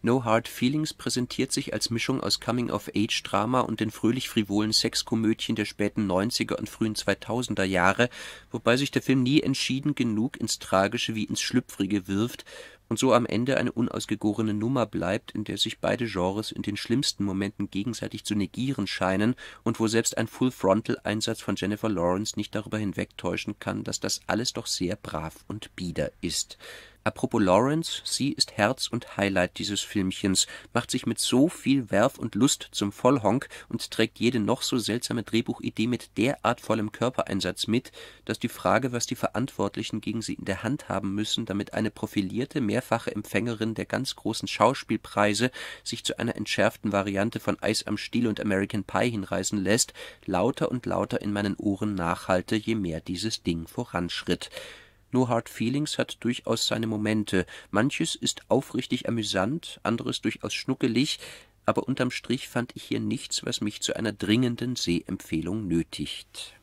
No Hard Feelings präsentiert sich als Mischung aus Coming-of-Age-Drama und den fröhlich-frivolen Sexkomödien der späten 90er und frühen 2000er Jahre, wobei sich der Film nie entschieden genug ins Tragische wie ins Schlüpfrige wirft und so am Ende eine unausgegorene Nummer bleibt, in der sich beide Genres in den schlimmsten Momenten gegenseitig zu negieren scheinen und wo selbst ein Full-Frontal-Einsatz von Jennifer Lawrence nicht darüber hinwegtäuschen kann, dass das alles doch sehr brav und bieder ist Apropos Lawrence, sie ist Herz und Highlight dieses Filmchens, macht sich mit so viel Werf und Lust zum Vollhonk und trägt jede noch so seltsame Drehbuchidee mit derart vollem Körpereinsatz mit, dass die Frage, was die Verantwortlichen gegen sie in der Hand haben müssen, damit eine profilierte, mehrfache Empfängerin der ganz großen Schauspielpreise sich zu einer entschärften Variante von Eis am Stiel und American Pie hinreißen lässt, lauter und lauter in meinen Ohren nachhalte, je mehr dieses Ding voranschritt. No Hard Feelings hat durchaus seine Momente. Manches ist aufrichtig amüsant, anderes durchaus schnuckelig, aber unterm Strich fand ich hier nichts, was mich zu einer dringenden Sehempfehlung nötigt